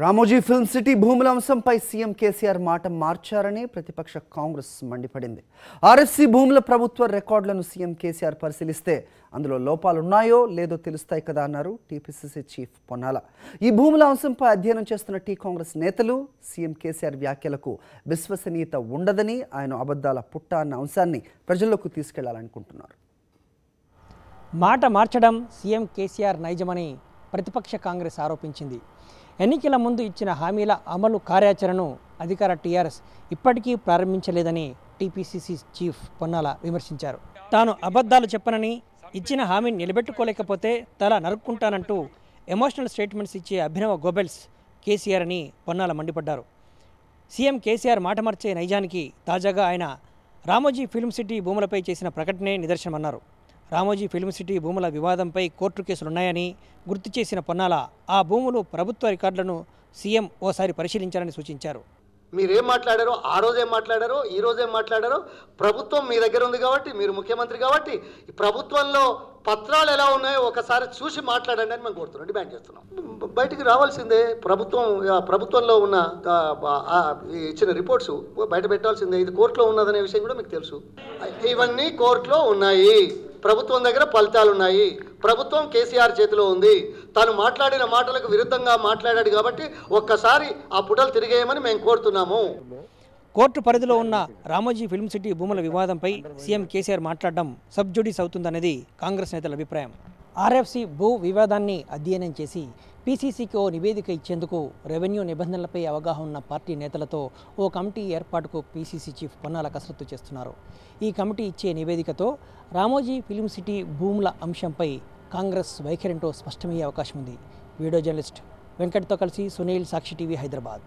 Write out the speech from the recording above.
Ramoji film city భూముల అంశంపై CM KCR మాట మార్చారని ప్రతిపక్ష కాంగ్రెస్ మండిపడింది ఆర్ఎస్సీ భూముల ప్రభుత్వ రికార్డులను సీఎం కేసీఆర్ పరిశీలిస్తే అందులో లోపాలున్నాయో లేదో తెలుస్తాయి కదా అన్నారు టీపీసీసీ చీఫ్ పొన్నాల ఈ భూముల అంశంపై అధ్యయనం చేస్తున్న టీ కాంగ్రెస్ నేతలు సీఎం కేసీఆర్ వ్యాఖ్యలకు విశ్వసనీయత ఉండదని ఆయన అబద్ధాల పుట్ట అన్న అంశాన్ని ప్రజల్లోకి తీసుకెళ్లాలనుకుంటున్నారు మాట మార్చడం సీఎం కేసీఆర్ నైజమని ప్రతిపక్ష కాంగ్రెస్ ఆరోపించింది ఎన్నికల ముందు ఇచ్చిన హామీల అమలు కార్యాచరణను అధికార టీఆర్ఎస్ ఇప్పటికీ ప్రారంభించలేదని టీపీసీసీ చీఫ్ పొన్నాల విమర్శించారు తాను అబద్ధాలు చెప్పనని ఇచ్చిన హామీని నిలబెట్టుకోలేకపోతే తల నరుక్కుంటానంటూ ఎమోషనల్ స్టేట్మెంట్స్ ఇచ్చే అభినవ గోబెల్స్ కేసీఆర్ అని పొన్నాల మండిపడ్డారు సీఎం కేసీఆర్ మాట మార్చే నైజానికి తాజాగా ఆయన రామోజీ ఫిల్మ్ సిటీ భూములపై చేసిన ప్రకటనే నిదర్శనమన్నారు రామోజీ ఫిల్మ్ సిటీ భూముల వివాదంపై కోర్టు కేసులున్నాయని గుర్తు చేసిన పొన్నాల ఆ భూములు ప్రభుత్వ రికార్డులను సీఎం ఓసారి పరిశీలించాలని సూచించారు మీరేం మాట్లాడారో ఆ రోజేం మాట్లాడారో ఈ రోజేం మాట్లాడారో ప్రభుత్వం మీ దగ్గర ఉంది కాబట్టి మీరు ముఖ్యమంత్రి కాబట్టి ప్రభుత్వంలో పత్రాలు ఎలా ఉన్నాయో ఒకసారి చూసి మాట్లాడండి అని మేము కోరుతున్నాం డిమాండ్ చేస్తున్నాం బయటికి రావాల్సిందే ప్రభుత్వం ప్రభుత్వంలో ఉన్న ఇచ్చిన రిపోర్ట్స్ బయట పెట్టాల్సిందే ఇది కోర్టులో ఉన్నదనే విషయం కూడా మీకు తెలుసు ఇవన్నీ కోర్టులో ఉన్నాయి ప్రభుత్వం దగ్గర ఫలితాలు ఉన్నాయి ప్రభుత్వం కేసీఆర్ చేతిలో ఉంది తను మాట్లాడిన మాటలకు విరుద్ధంగా మాట్లాడాడు కాబట్టి ఒక్కసారి ఆ పుటలు తిరిగేయమని మేము కోరుతున్నాము కోర్టు పరిధిలో ఉన్న రామోజీ ఫిల్మ్ సిటీ భూముల వివాదంపై సీఎం కేసీఆర్ మాట్లాడడం సబ్జుడీస్ అవుతుందనేది కాంగ్రెస్ నేతల అభిప్రాయం ఆర్ఎఫ్సి భూ వివాదాన్ని అధ్యయనం చేసి పీసీసీకి ఓ నివేదిక ఇచ్చేందుకు రెవెన్యూ నిబంధనలపై అవగాహన ఉన్న పార్టీ నేతలతో ఓ కమిటీ ఏర్పాటుకు పీసీసీ చీఫ్ పొన్నాల కసరత్తు చేస్తున్నారు ఈ కమిటీ ఇచ్చే నివేదికతో రామోజీ ఫిలిం సిటీ భూముల అంశంపై కాంగ్రెస్ వైఖరింటో స్పష్టమయ్యే అవకాశం ఉంది వీడియో జర్నలిస్ట్ వెంకట్తో కలిసి సునీల్ సాక్షి టీవీ హైదరాబాద్